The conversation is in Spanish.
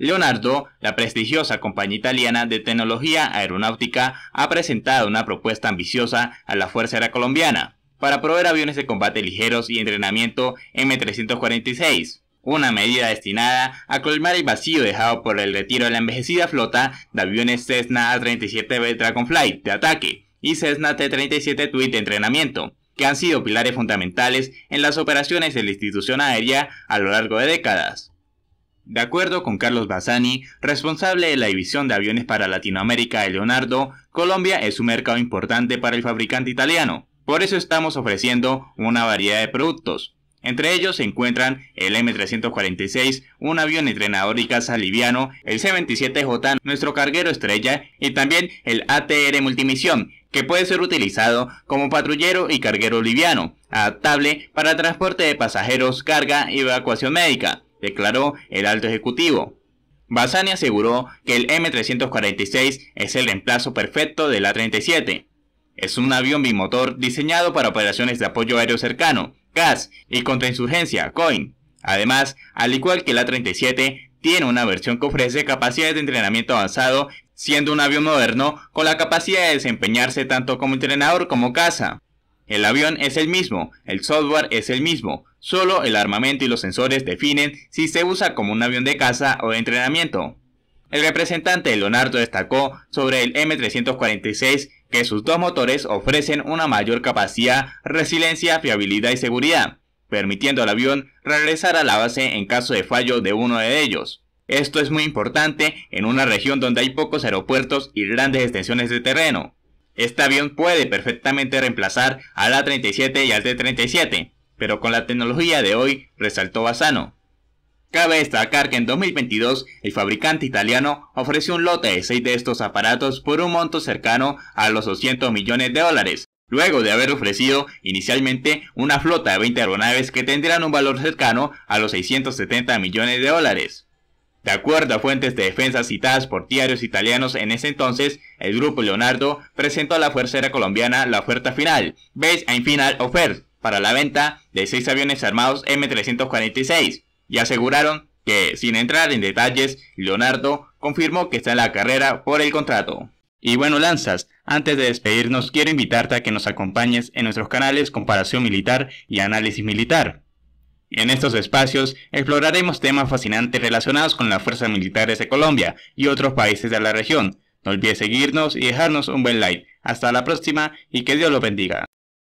Leonardo, la prestigiosa compañía italiana de tecnología aeronáutica, ha presentado una propuesta ambiciosa a la Fuerza Aérea Colombiana para proveer aviones de combate ligeros y entrenamiento M346 una medida destinada a colmar el vacío dejado por el retiro de la envejecida flota de aviones Cessna A-37B Dragonflight de ataque y Cessna T-37 Tweet de entrenamiento, que han sido pilares fundamentales en las operaciones de la institución aérea a lo largo de décadas. De acuerdo con Carlos Bassani, responsable de la división de aviones para Latinoamérica de Leonardo, Colombia es un mercado importante para el fabricante italiano. Por eso estamos ofreciendo una variedad de productos. Entre ellos se encuentran el M346, un avión entrenador y caza liviano, el C-27J, nuestro carguero estrella, y también el ATR Multimisión, que puede ser utilizado como patrullero y carguero liviano, adaptable para transporte de pasajeros, carga y evacuación médica declaró el alto ejecutivo. Bassani aseguró que el M346 es el reemplazo perfecto del A-37. Es un avión bimotor diseñado para operaciones de apoyo aéreo cercano, gas y contrainsurgencia, COIN. Además, al igual que el A-37, tiene una versión que ofrece capacidades de entrenamiento avanzado, siendo un avión moderno con la capacidad de desempeñarse tanto como entrenador como caza. El avión es el mismo, el software es el mismo, solo el armamento y los sensores definen si se usa como un avión de caza o de entrenamiento. El representante Leonardo destacó sobre el M346 que sus dos motores ofrecen una mayor capacidad, resiliencia, fiabilidad y seguridad, permitiendo al avión regresar a la base en caso de fallo de uno de ellos. Esto es muy importante en una región donde hay pocos aeropuertos y grandes extensiones de terreno. Este avión puede perfectamente reemplazar al A-37 y al d 37 pero con la tecnología de hoy, resaltó Bassano. Cabe destacar que en 2022 el fabricante italiano ofreció un lote de 6 de estos aparatos por un monto cercano a los 200 millones de dólares, luego de haber ofrecido inicialmente una flota de 20 aeronaves que tendrían un valor cercano a los 670 millones de dólares. De acuerdo a fuentes de defensa citadas por diarios italianos en ese entonces, el grupo Leonardo presentó a la Fuerza Aérea Colombiana la oferta final, Base and Final Offer, para la venta de seis aviones armados M346, y aseguraron que, sin entrar en detalles, Leonardo confirmó que está en la carrera por el contrato. Y bueno, Lanzas, antes de despedirnos quiero invitarte a que nos acompañes en nuestros canales Comparación Militar y Análisis Militar en estos espacios exploraremos temas fascinantes relacionados con las fuerzas militares de Colombia y otros países de la región. No olvides seguirnos y dejarnos un buen like. Hasta la próxima y que Dios los bendiga.